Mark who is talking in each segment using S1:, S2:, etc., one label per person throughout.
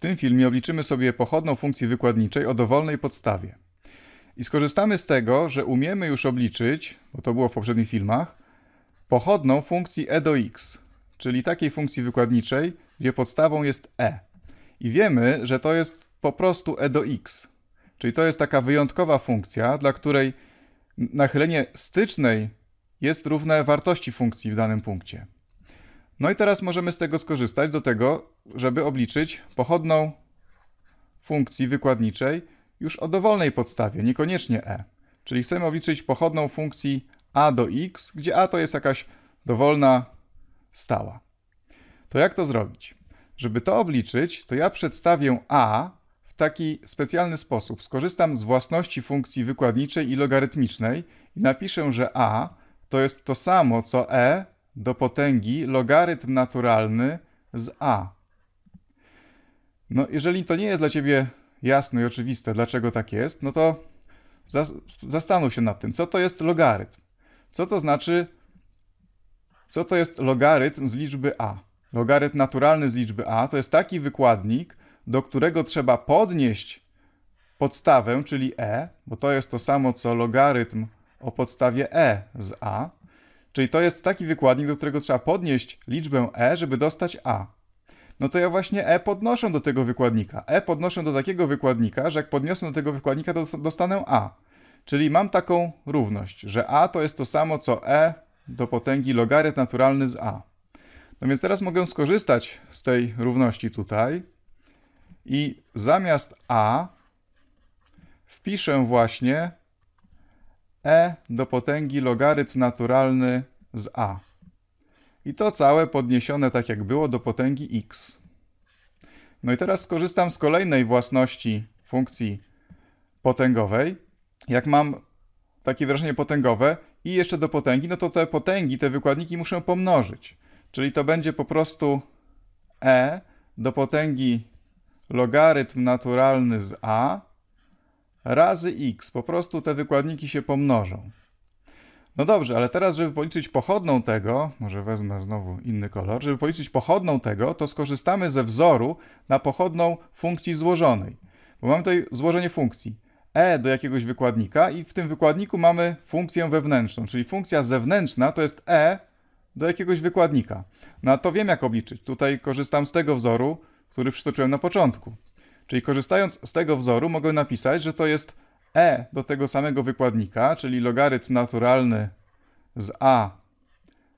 S1: tym filmie obliczymy sobie pochodną funkcji wykładniczej o dowolnej podstawie. I skorzystamy z tego, że umiemy już obliczyć, bo to było w poprzednich filmach, pochodną funkcji e do x, czyli takiej funkcji wykładniczej, gdzie podstawą jest e. I wiemy, że to jest po prostu e do x, czyli to jest taka wyjątkowa funkcja, dla której nachylenie stycznej jest równe wartości funkcji w danym punkcie. No i teraz możemy z tego skorzystać do tego, żeby obliczyć pochodną funkcji wykładniczej już o dowolnej podstawie, niekoniecznie e. Czyli chcemy obliczyć pochodną funkcji a do x, gdzie a to jest jakaś dowolna stała. To jak to zrobić? Żeby to obliczyć, to ja przedstawię a w taki specjalny sposób. Skorzystam z własności funkcji wykładniczej i logarytmicznej i napiszę, że a to jest to samo co e do potęgi logarytm naturalny z a. No, jeżeli to nie jest dla ciebie jasne i oczywiste, dlaczego tak jest, no to zastanów się nad tym, co to jest logarytm. Co to znaczy, co to jest logarytm z liczby a? Logarytm naturalny z liczby a to jest taki wykładnik, do którego trzeba podnieść podstawę, czyli e, bo to jest to samo co logarytm o podstawie e z a, Czyli to jest taki wykładnik, do którego trzeba podnieść liczbę e, żeby dostać a. No to ja właśnie e podnoszę do tego wykładnika. e podnoszę do takiego wykładnika, że jak podniosę do tego wykładnika, to dostanę a. Czyli mam taką równość, że a to jest to samo co e do potęgi logarytm naturalny z a. No więc teraz mogę skorzystać z tej równości tutaj i zamiast a wpiszę właśnie e do potęgi logarytm naturalny z a. I to całe podniesione tak jak było do potęgi x. No i teraz skorzystam z kolejnej własności funkcji potęgowej. Jak mam takie wyrażenie potęgowe i jeszcze do potęgi, no to te potęgi, te wykładniki muszę pomnożyć. Czyli to będzie po prostu e do potęgi logarytm naturalny z a razy x. Po prostu te wykładniki się pomnożą. No dobrze, ale teraz, żeby policzyć pochodną tego, może wezmę znowu inny kolor, żeby policzyć pochodną tego, to skorzystamy ze wzoru na pochodną funkcji złożonej. Bo mamy tutaj złożenie funkcji e do jakiegoś wykładnika i w tym wykładniku mamy funkcję wewnętrzną, czyli funkcja zewnętrzna to jest e do jakiegoś wykładnika. No a to wiem jak obliczyć. Tutaj korzystam z tego wzoru, który przytoczyłem na początku. Czyli korzystając z tego wzoru mogę napisać, że to jest e do tego samego wykładnika, czyli logarytm naturalny z a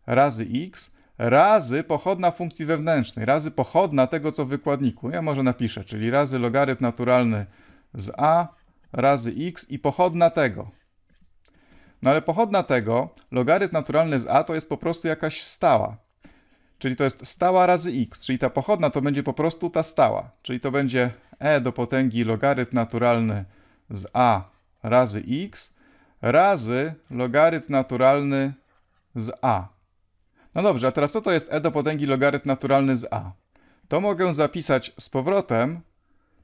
S1: razy x razy pochodna funkcji wewnętrznej, razy pochodna tego, co w wykładniku. Ja może napiszę, czyli razy logarytm naturalny z a razy x i pochodna tego. No ale pochodna tego, logarytm naturalny z a to jest po prostu jakaś stała czyli to jest stała razy x, czyli ta pochodna to będzie po prostu ta stała, czyli to będzie e do potęgi logarytm naturalny z a razy x razy logarytm naturalny z a. No dobrze, a teraz co to jest e do potęgi logarytm naturalny z a? To mogę zapisać z powrotem,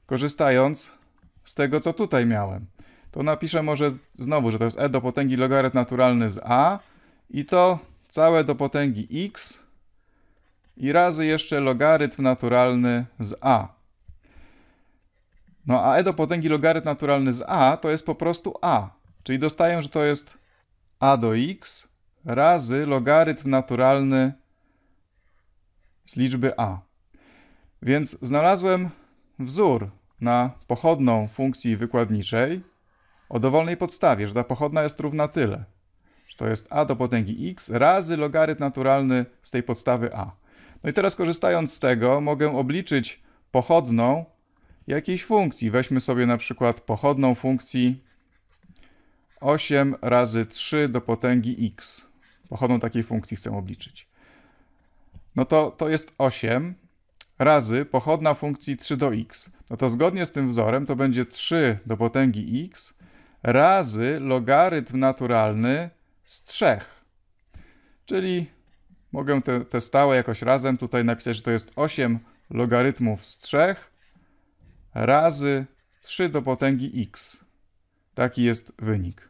S1: korzystając z tego, co tutaj miałem. To napiszę może znowu, że to jest e do potęgi logarytm naturalny z a i to całe do potęgi x i razy jeszcze logarytm naturalny z a. No a e do potęgi logarytm naturalny z a to jest po prostu a. Czyli dostaję, że to jest a do x razy logarytm naturalny z liczby a. Więc znalazłem wzór na pochodną funkcji wykładniczej o dowolnej podstawie, że ta pochodna jest równa tyle. To jest a do potęgi x razy logarytm naturalny z tej podstawy a. No i teraz korzystając z tego mogę obliczyć pochodną jakiejś funkcji. Weźmy sobie na przykład pochodną funkcji 8 razy 3 do potęgi x. Pochodną takiej funkcji chcę obliczyć. No to, to jest 8 razy pochodna funkcji 3 do x. No to zgodnie z tym wzorem to będzie 3 do potęgi x razy logarytm naturalny z 3. Czyli Mogę te, te stałe jakoś razem tutaj napisać, że to jest 8 logarytmów z 3 razy 3 do potęgi x. Taki jest wynik.